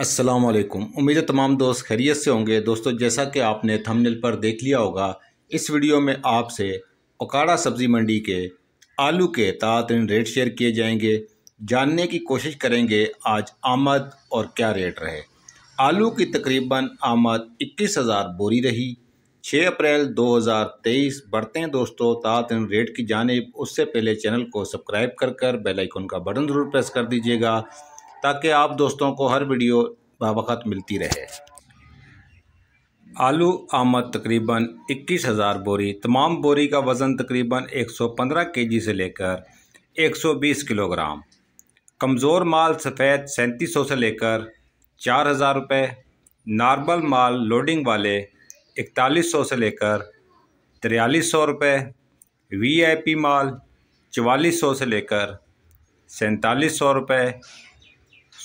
अस्सलाम वालेकुम उम्मीद है तमाम दोस्त खैरियत से होंगे दोस्तों जैसा कि आपने थंबनेल पर देख लिया होगा इस वीडियो में आपसे ओकाड़ा सब्ज़ी मंडी के आलू के तातरीन रेट शेयर किए जाएंगे जानने की कोशिश करेंगे आज आमद और क्या रेट रहे आलू की तकरीबन आमद इक्कीस हज़ार बोरी रही 6 अप्रैल 2023 बढ़ते हैं दोस्तों तातरीन रेट की जानब उससे पहले चैनल को सब्सक्राइब कर कर बेलाइकन का बटन ज़रूर प्रेस कर दीजिएगा ताकि आप दोस्तों को हर वीडियो बावक़त मिलती रहे आलू आमद तकरीबन इक्कीस हज़ार बोरी तमाम बोरी का वज़न तकरीबन 115 केजी से लेकर 120 किलोग्राम कमज़ोर माल सफ़ेद सैंतीस सौ से लेकर चार हज़ार रुपये नॉर्मल माल लोडिंग वाले इकतालीस सौ से लेकर तिरयालीस सौ रुपये वी आई पी माल चवालीस सौ से लेकर सैंतालीस सौ रुपये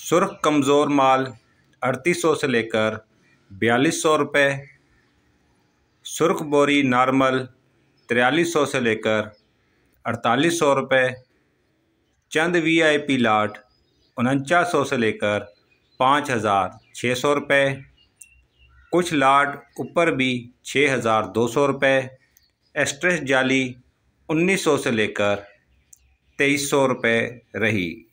सुर्ख कमज़ोर माल अड़तीस सौ से लेकर बयालीस सौ रुपये सुर्ख बोरी नॉर्मल तिरालीस सौ से लेकर अड़तालीस सौ रुपये चंद वीआईपी लाट उनचास सौ से लेकर पाँच हज़ार छः सौ रुपये कुछ लाट ऊपर भी छः हज़ार दो सौ रुपये एस्ट्रेस जाली उन्नीस सौ से लेकर तेईस सौ रुपये रही